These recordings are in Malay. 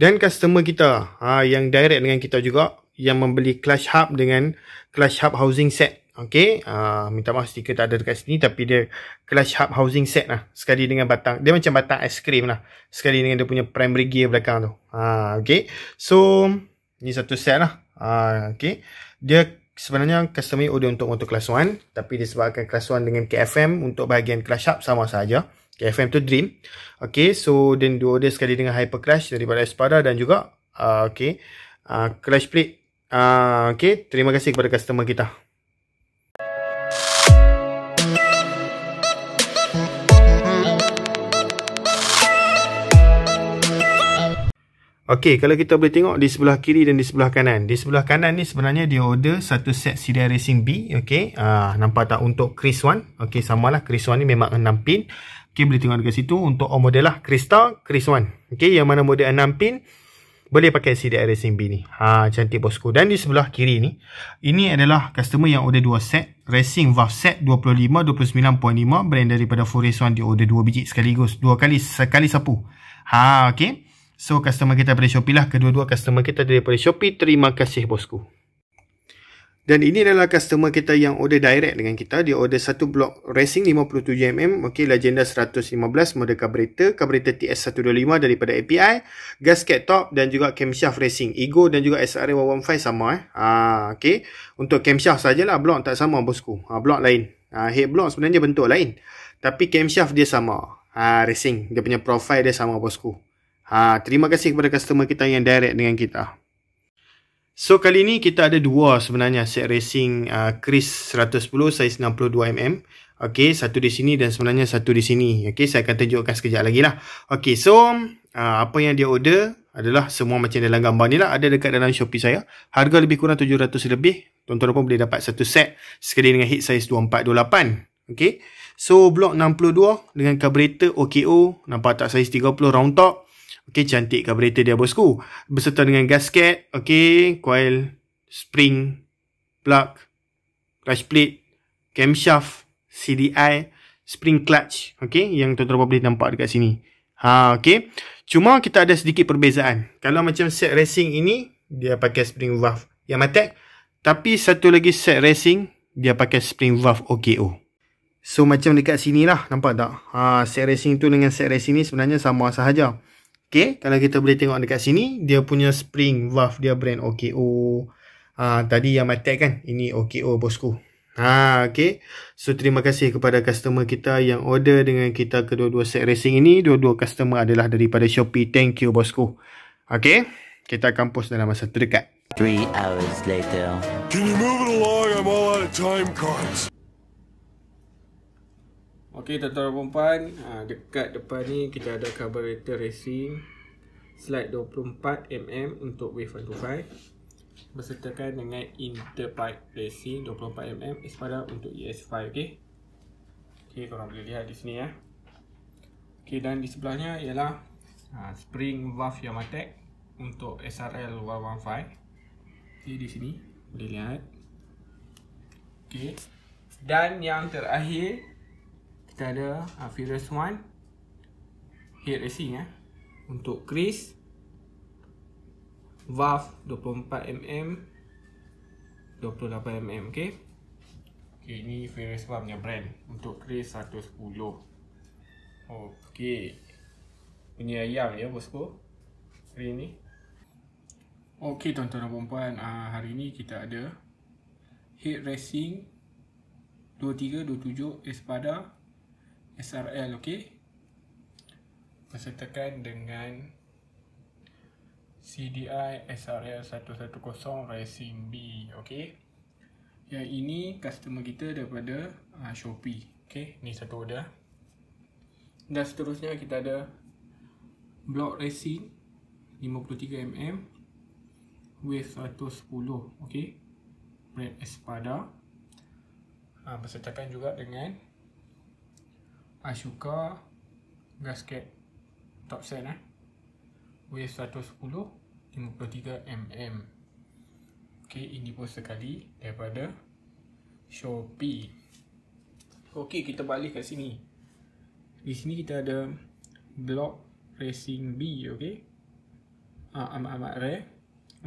dan customer kita ha, yang direct dengan kita juga yang membeli Clash hub dengan Clash hub housing set okay? ha, minta maaf stiker tak ada dekat sini tapi dia Clash hub housing set lah sekali dengan batang dia macam batang aiskrim lah sekali dengan dia punya primary gear belakang tu ha, okey so ni satu set lah ha, okey dia sebenarnya customer order untuk motor class 1 tapi disebabkan class 1 dengan KFM untuk bahagian clutch hub sama saja okay, FM to Dream okay so then dua order sekali dengan Hyper Clash daripada Espada dan juga uh, okay uh, Clash Plate uh, okay terima kasih kepada customer kita Okey, kalau kita boleh tengok di sebelah kiri dan di sebelah kanan. Di sebelah kanan ni sebenarnya dia order satu set serial racing B. Okey, ah, nampak tak untuk Chris Wan. Okey, samalah Chris Wan ni memang 6 pin. Okey boleh tengok dekat situ untuk all model lah Krista, Chris 1. Okey yang mana model 6 pin boleh pakai CDR Racing B ni. Ha cantik bosku. Dan di sebelah kiri ni, ini adalah customer yang order 2 set Racing Valve set 25 29.5 brand daripada Forest One dia order 2 biji sekaligus, 2 kali sekali sapu. Ha okey. So customer kita dari Shopee lah, kedua-dua customer kita daripada Shopee. Terima kasih bosku. Dan ini adalah customer kita yang order direct dengan kita. Dia order satu blok racing 57mm. Okey, Legenda 115 model carburetor. Carburetor TS125 daripada API. Gasket top dan juga camshaft racing. Ego dan juga SR115 sama eh. Ha, okay. Untuk camshaft sajalah blok tak sama bosku. Ha, blok lain. Ha, head block sebenarnya bentuk lain. Tapi camshaft dia sama. Ha, racing. Dia punya profile dia sama bosku. Ha, terima kasih kepada customer kita yang direct dengan kita. So kali ni kita ada dua sebenarnya set racing uh, Chris 110 saiz 62mm. Okay, satu di sini dan sebenarnya satu di sini. Okay, saya akan tunjukkan sekejap lagi lah. Okay, so um, uh, apa yang dia order adalah semua macam dalam gambar ni lah. Ada dekat dalam Shopee saya. Harga lebih kurang 700 lebih. Tuan-tuan pun boleh dapat satu set sekali dengan hit saiz 2428. Okay, so blok 62 dengan carburetor OKO. Nampak tak saiz 30 round top. Okey cantik carburetor dia bosku. Berserta dengan gasket, okey coil, spring, plug, clutch plate, camshaft, CDI, spring clutch, okey yang tuan-tuan boleh nampak dekat sini. Ha, okay. Cuma kita ada sedikit perbezaan. Kalau macam set racing ini, dia pakai spring valve yang matek. Tapi satu lagi set racing, dia pakai spring valve OKO. So, macam dekat sini lah. Nampak tak? Ha, set racing tu dengan set racing ni sebenarnya sama sahaja. Okay. Okay, kalau kita boleh tengok dekat sini, dia punya spring valve dia brand OKO. Ha, tadi yang mati kan, ini OKO bosku. Ha, okay, so terima kasih kepada customer kita yang order dengan kita kedua-dua set racing ini. Dua-dua customer adalah daripada Shopee. Thank you bosku. Okay, kita akan post dalam masa terdekat. 3 hours later. Can you move it along? I'm all out of time cards. Okey, tuan-tuan dan puan-puan, ah, dekat depan ni kita ada carburetor racing slide 24mm untuk wave 125 bersertakan dengan interpipe racing 24mm espada untuk ES5, okey. Okey, korang boleh lihat di sini ya. Okey, dan di sebelahnya ialah ah, spring valve Yamatek untuk SRL 115. Okey, di sini boleh lihat. Okey. Dan yang terakhir kita ada uh, Furious One, Head Racing eh. Untuk Chris Valve 24mm 28mm Okay Okay ni Furious One punya brand Untuk Chris 110 Okay Punya ayam ya bosku Hari ni Okay tuan-tuan dan perempuan uh, Hari ni kita ada Head Racing 23, 27 Espada SRL okey bersertakan dengan CDI SRL 110 Racing B okey yang ini customer kita daripada uh, Shopee okey ni satu order dan seterusnya kita ada block racing 53 mm weight 110 okey brand Espada uh, ah, bersertakan juga dengan Ashoka gasket top set eh. Weigh 110 53 mm. Okey, ini pun sekali daripada Shopee. Okey, kita balik kat sini. Di sini kita ada block racing B, okey. Ah uh, amat-amat rare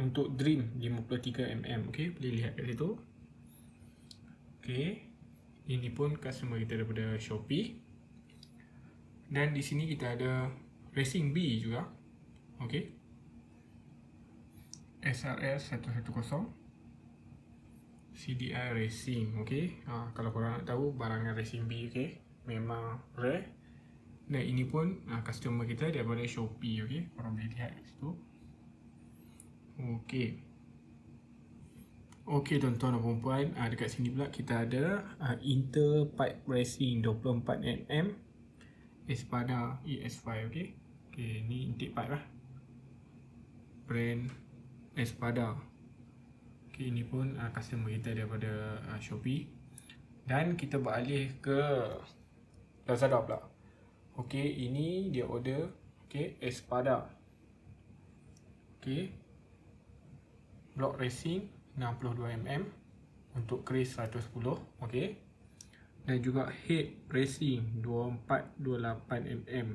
untuk Dream 53 mm, okey. Boleh lihat kat situ. Okey. Ini pun customer kita daripada Shopee dan di sini kita ada racing B juga ok SRS 110 CDI racing ok ha, kalau korang nak tahu barangan racing B ok memang rare dan ini pun ha, customer kita daripada Shopee ok korang boleh lihat kat situ ok ok tuan-tuan dan perempuan ha, dekat sini pula kita ada ha, Inter Pipe Racing 24mm Espada ES5 okey. Okey, ni intik part lah. Brand Espada. Okey, ini pun uh, customer kita daripada uh, Shopee. Dan kita beralih ke Lazada pula. Okey, ini dia order okey, Espada. Okey. Block racing 62 mm untuk kris 110, okey dan juga head racing 2428mm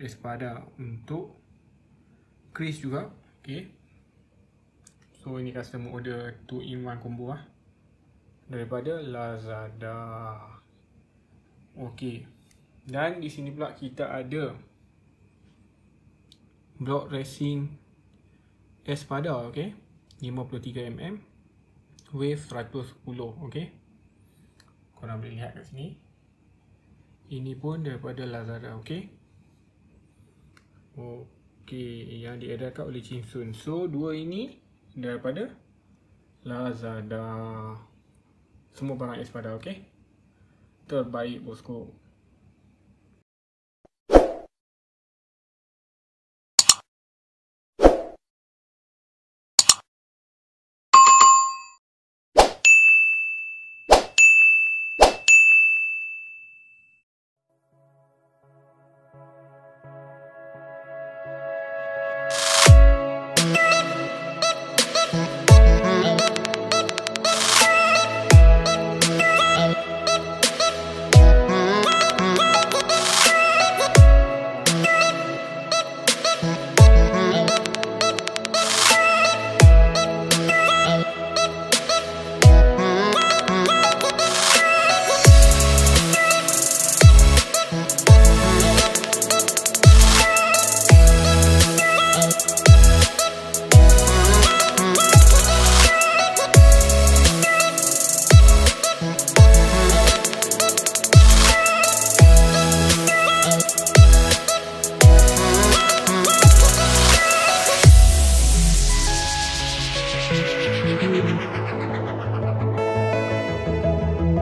espada untuk Chris juga ok so ini customer order 2 in 1 combo lah daripada Lazada ok dan di sini pula kita ada block racing espada ok 53mm wave 110 ok korang boleh lihat kat sini ini pun daripada Lazada ok ok yang diadakan oleh Chinsun so dua ini daripada Lazada semua barang expired ok terbaik bosku